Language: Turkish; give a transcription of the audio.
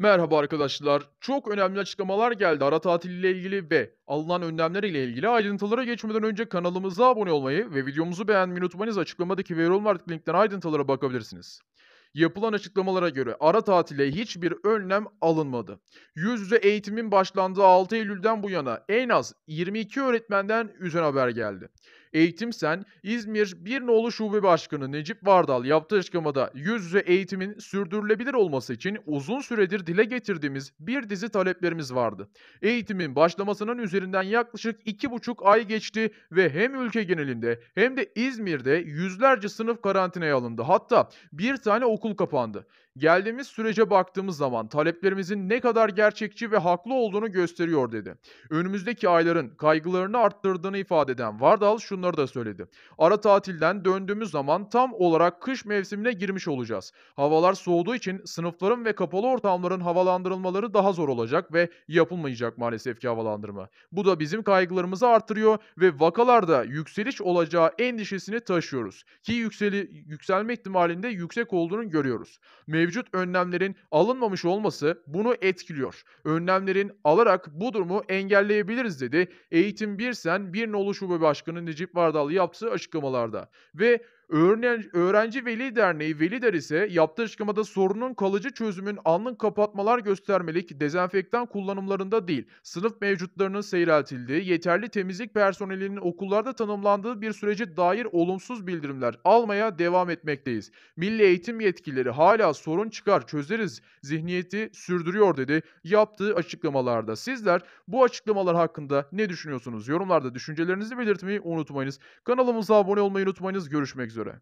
Merhaba arkadaşlar. Çok önemli açıklamalar geldi ara tatiliyle ilgili ve alınan önlemler ile ilgili. Ayrıntılara geçmeden önce kanalımıza abone olmayı ve videomuzu beğenmeyi unutmayınız. Açıklamadaki Verol Mart linkten ayrıntılara bakabilirsiniz. Yapılan açıklamalara göre ara tatile hiçbir önlem alınmadı. Yüz yüze eğitimin başlandığı 6 Eylül'den bu yana en az 22 öğretmenden üzen haber geldi. Eğitimsen İzmir 1 Nolu Şube Başkanı Necip Vardal yaptığı açıklamada yüz yüze eğitimin sürdürülebilir olması için uzun süredir dile getirdiğimiz bir dizi taleplerimiz vardı. Eğitimin başlamasının üzerinden yaklaşık iki buçuk ay geçti ve hem ülke genelinde hem de İzmir'de yüzlerce sınıf karantinaya alındı. Hatta bir tane okul kapandı. Geldiğimiz sürece baktığımız zaman taleplerimizin ne kadar gerçekçi ve haklı olduğunu gösteriyor dedi. Önümüzdeki ayların kaygılarını arttırdığını ifade eden Vardal şunları da söyledi. Ara tatilden döndüğümüz zaman tam olarak kış mevsimine girmiş olacağız. Havalar soğuduğu için sınıfların ve kapalı ortamların havalandırılmaları daha zor olacak ve yapılmayacak maalesef ki havalandırma. Bu da bizim kaygılarımızı artırıyor ve vakalarda yükseliş olacağı endişesini taşıyoruz ki yükseli, yükselme ihtimalinde yüksek olduğunu görüyoruz. Mevcut mevcut önlemlerin alınmamış olması bunu etkiliyor. Önlemlerin alarak bu durumu engelleyebiliriz dedi. Eğitim bir sen bir nolu şube başkanı Necip Vardal yaptığı açıklamalarda. Ve Öğrenci, Öğrenci Veli Derneği Velider ise yaptığı açıklamada sorunun kalıcı çözümün anlık kapatmalar göstermelik dezenfektan kullanımlarında değil, sınıf mevcutlarının seyreltildiği, yeterli temizlik personelinin okullarda tanımlandığı bir sürece dair olumsuz bildirimler almaya devam etmekteyiz. Milli eğitim yetkileri hala sorun çıkar çözeriz zihniyeti sürdürüyor dedi yaptığı açıklamalarda. Sizler bu açıklamalar hakkında ne düşünüyorsunuz? Yorumlarda düşüncelerinizi belirtmeyi unutmayınız. Kanalımıza abone olmayı unutmayınız. Görüşmek üzere. üzere.